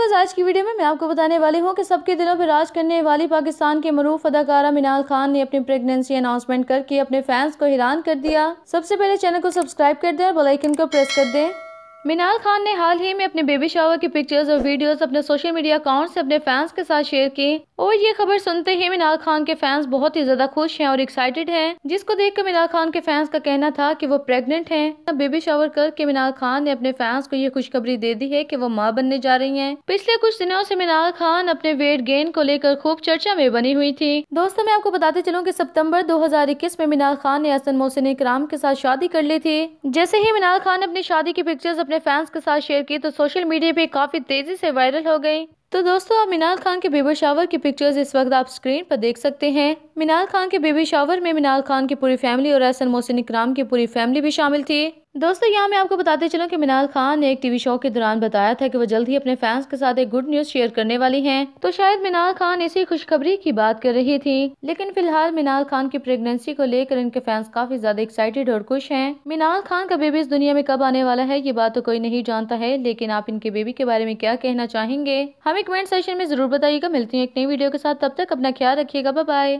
hello आज की video में मैं आपको बताने वाली हूँ कि सबके दिलों पर राज करने वाली पाकिस्तान के मरूफ अदाकारा मिनाल खान ने अपनी प्रेगनेंसी अनाउंसमेंट करके अपने फैंस को हैरान कर दिया सबसे पहले चैनल को सब्सक्राइब कर दें और बेलाइकन को प्रेस कर दें मिनाल खान ने हाल ही में अपने बेबी शावर की पिक्चर्स और वीडियोस अपने सोशल मीडिया अकाउंट से अपने फैंस के साथ शेयर की और ये खबर सुनते ही मिनाल खान के फैंस बहुत ही ज्यादा खुश हैं और एक्साइटेड हैं जिसको देखकर मिनाल खान के फैंस का कहना था कि वो प्रेग्नेंट हैं बेबी शावर करके मिनाल खान ने अपने फैंस को ये खुशखबरी दे दी है की वो माँ बनने जा रही है पिछले कुछ दिनों ऐसी मीनाल खान अपने वेट गेन को लेकर खूब चर्चा में बनी हुई थी दोस्तों मैं आपको बताते चलूँ की सितम्बर दो में मीनाल खान ने असन मोहसिन इकराम के साथ शादी कर ली थी जैसे ही मीनाल खान अपनी शादी की पिक्चर्स अपने अपने फैंस के साथ शेयर की तो सोशल मीडिया पे काफ़ी तेज़ी से वायरल हो गई तो दोस्तों अब मीनाल खान के बेबर शावर की पिक्चर्स इस वक्त आप स्क्रीन पर देख सकते हैं मिनाल खान के बेबी शावर में मिनाल खान की पूरी फैमिली और एहसन मोहसिन इकराम की पूरी फैमिली भी शामिल थी दोस्तों यहाँ मैं आपको बताते चलूँ कि मिनाल खान ने एक टीवी शो के दौरान बताया था कि वो जल्द ही अपने फैंस के साथ एक गुड न्यूज शेयर करने वाली हैं तो शायद मिनाल खान इसी खुशखबरी की बात कर रही थी लेकिन फिलहाल मिनाल खान की प्रेगनेंसी को लेकर इनके फैंस काफी ज्यादा एक्साइटेड और खुश है मिनाल खान का बेबी इस दुनिया में कब आने वाला है ये बात तो कोई नहीं जानता है लेकिन आप इनके बेबी के बारे में क्या कहना चाहेंगे हमें कमेंट सेशन में जरूर बताइएगा मिलती है एक नई वीडियो के साथ तब तक अपना ख्याल रखिएगा बाय